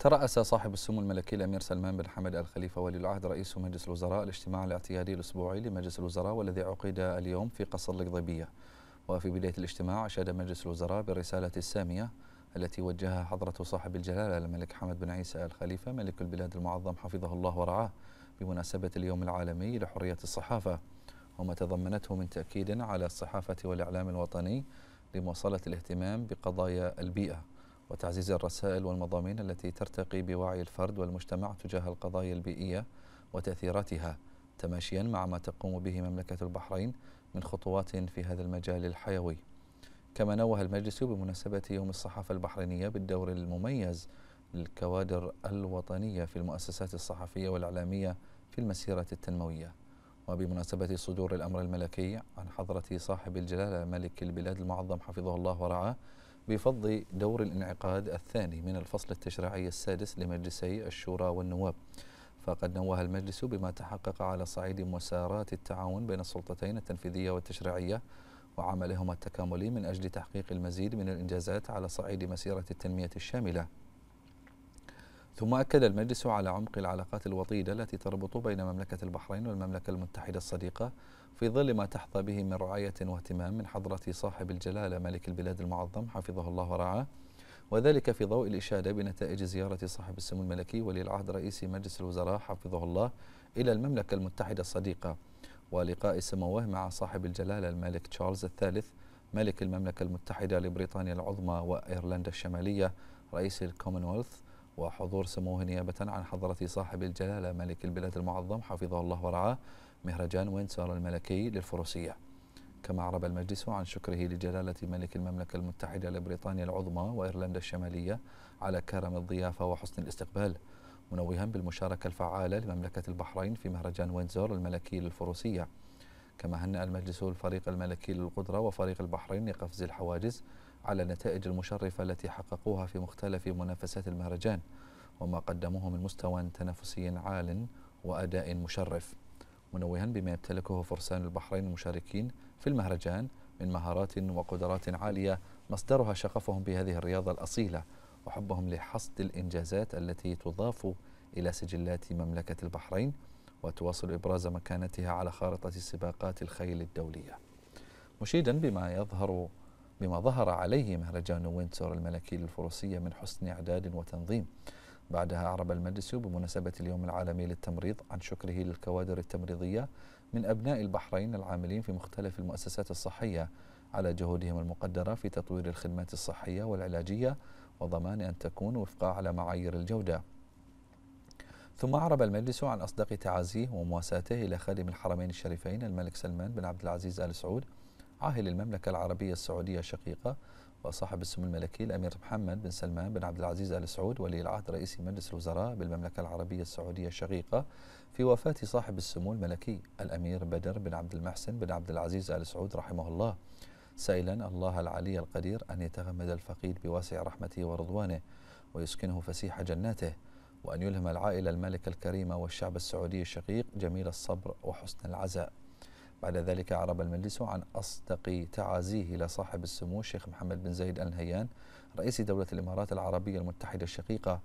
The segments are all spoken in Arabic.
ترأس صاحب السمو الملكي الأمير سلمان بن حمد آل خليفة ولي العهد رئيس مجلس الوزراء الاجتماع الاعتيادي الأسبوعي لمجلس الوزراء والذي عقد اليوم في قصر القضيبية وفي بداية الاجتماع أشاد مجلس الوزراء بالرسالة السامية التي وجهها حضرة صاحب الجلالة الملك حمد بن عيسى آل خليفة ملك البلاد المعظم حفظه الله ورعاه بمناسبة اليوم العالمي لحرية الصحافة وما تضمنته من تأكيد على الصحافة والإعلام الوطني لمواصلة الاهتمام بقضايا البيئة وتعزيز الرسائل والمضامين التي ترتقي بوعي الفرد والمجتمع تجاه القضايا البيئية وتأثيراتها تماشيا مع ما تقوم به مملكة البحرين من خطوات في هذا المجال الحيوي كما نوه المجلس بمناسبة يوم الصحافة البحرينية بالدور المميز للكوادر الوطنية في المؤسسات الصحفية والإعلامية في المسيرة التنموية وبمناسبة صدور الأمر الملكي عن حضرة صاحب الجلالة ملك البلاد المعظم حفظه الله ورعاه بفض دور الانعقاد الثاني من الفصل التشريعي السادس لمجلسي الشورى والنواب فقد نوه المجلس بما تحقق على صعيد مسارات التعاون بين السلطتين التنفيذية والتشريعية وعملهما التكاملي من أجل تحقيق المزيد من الإنجازات على صعيد مسيرة التنمية الشاملة ثم أكد المجلس على عمق العلاقات الوطيدة التي تربط بين مملكة البحرين والمملكة المتحدة الصديقة في ظل ما تحظى به من رعاية واهتمام من حضرة صاحب الجلالة ملك البلاد المعظم حفظه الله ورعاه وذلك في ضوء الإشادة بنتائج زيارة صاحب السمو الملكي ولي العهد رئيس مجلس الوزراء حفظه الله إلى المملكة المتحدة الصديقة ولقاء سموه مع صاحب الجلالة الملك تشارلز الثالث ملك المملكة المتحدة لبريطانيا العظمى وإيرلندا الشمالية رئيس الكومنولث وحضور سموه نيابة عن حضرة صاحب الجلالة ملك البلاد المعظم حفظه الله ورعاه مهرجان وينسار الملكي للفروسية كما أعرب المجلس عن شكره لجلالة ملك المملكة المتحدة لبريطانيا العظمى وإيرلندا الشمالية على كرم الضيافة وحسن الاستقبال منوها بالمشاركة الفعالة لمملكة البحرين في مهرجان وينزور الملكي للفروسية كما هنأ المجلس الفريق الملكي للقدرة وفريق البحرين لقفز الحواجز على النتائج المشرفة التي حققوها في مختلف منافسات المهرجان وما قدموه من مستوى تنافسي عال وأداء مشرف منوها بما يمتلكه فرسان البحرين المشاركين في المهرجان من مهارات وقدرات عالية مصدرها شغفهم بهذه الرياضة الأصيلة وحبهم لحصد الإنجازات التي تضاف إلى سجلات مملكة البحرين وتواصل إبراز مكانتها على خارطة سباقات الخيل الدولية مشيدا بما يظهر بما ظهر عليه مهرجان وينتسور الملكي للفروسية من حسن إعداد وتنظيم بعدها أعرب المجلس بمناسبة اليوم العالمي للتمريض عن شكره للكوادر التمريضية من أبناء البحرين العاملين في مختلف المؤسسات الصحية على جهودهم المقدرة في تطوير الخدمات الصحية والعلاجية وضمان أن تكون وفقا على معايير الجودة ثم أعرب المجلس عن أصدق تعازيه ومواساته إلى خادم الحرمين الشريفين الملك سلمان بن عبد العزيز آل سعود عاهل المملكة العربية السعودية الشقيقة وصاحب السمو الملكي الأمير محمد بن سلمان بن عبد العزيز آل سعود ولي العهد رئيس مجلس الوزراء بالمملكة العربية السعودية الشقيقة في وفاة صاحب السمو الملكي الأمير بدر بن عبد المحسن بن عبد العزيز آل سعود رحمه الله سائلا الله العلي القدير أن يتغمد الفقيد بواسع رحمته ورضوانه ويسكنه فسيح جناته وأن يلهم العائلة الملكة الكريمة والشعب السعودي الشقيق جميل الصبر وحسن العزاء بعد ذلك أعرب المجلس عن أصدق تعازيه إلى صاحب السمو الشيخ محمد بن زايد آل نهيان رئيس دولة الإمارات العربية المتحدة الشقيقة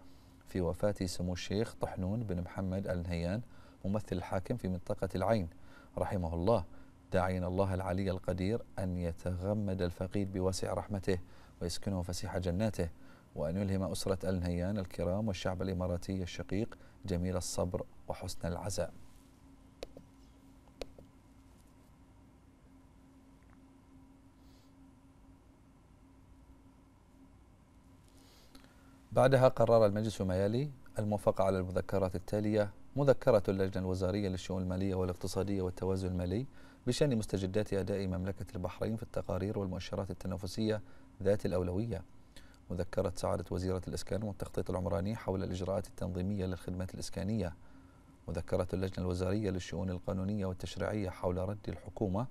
في وفاة سمو الشيخ طحنون بن محمد آل نهيان ممثل الحاكم في منطقة العين رحمه الله داعين الله العلي القدير أن يتغمد الفقيد بواسع رحمته ويسكنه فسيح جناته وأن يلهم أسرة آل نهيان الكرام والشعب الإماراتي الشقيق جميل الصبر وحسن العزاء بعدها قرر المجلس ما يلي الموافقة على المذكرات التالية مذكرة اللجنة الوزارية للشؤون المالية والاقتصادية والتوازن المالي بشأن مستجدات أداء مملكة البحرين في التقارير والمؤشرات التنافسية ذات الأولوية مذكرة سعادة وزيرة الإسكان والتخطيط العمراني حول الإجراءات التنظيمية للخدمات الإسكانية مذكرة اللجنة الوزارية للشؤون القانونية والتشريعية حول رد الحكومة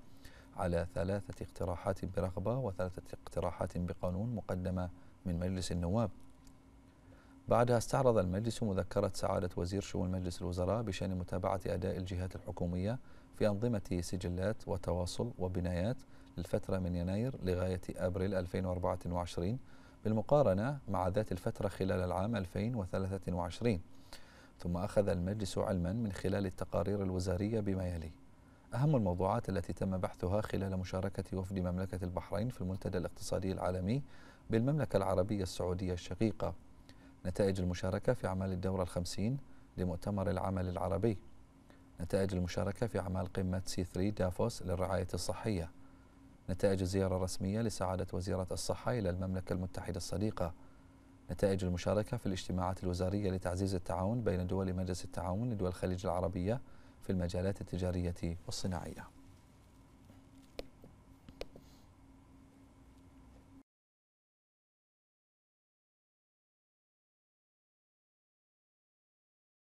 على ثلاثة اقتراحات برغبة وثلاثة اقتراحات بقانون مقدمة من مجلس النواب بعدها استعرض المجلس مذكرة سعادة وزير شؤون مجلس الوزراء بشأن متابعة أداء الجهات الحكومية في أنظمة سجلات وتواصل وبنايات للفترة من يناير لغاية أبريل 2024 بالمقارنة مع ذات الفترة خلال العام 2023 ثم أخذ المجلس علما من خلال التقارير الوزارية بما يلي أهم الموضوعات التي تم بحثها خلال مشاركة وفد مملكة البحرين في المنتدى الاقتصادي العالمي بالمملكة العربية السعودية الشقيقة نتائج المشاركة في أعمال الدورة الخمسين لمؤتمر العمل العربي نتائج المشاركة في أعمال قمة سي 3 دافوس للرعاية الصحية نتائج الزيارة الرسمية لسعادة وزيرة الصحة إلى المملكة المتحدة الصديقة نتائج المشاركة في الاجتماعات الوزارية لتعزيز التعاون بين دول مجلس التعاون لدول الخليج العربية في المجالات التجارية والصناعية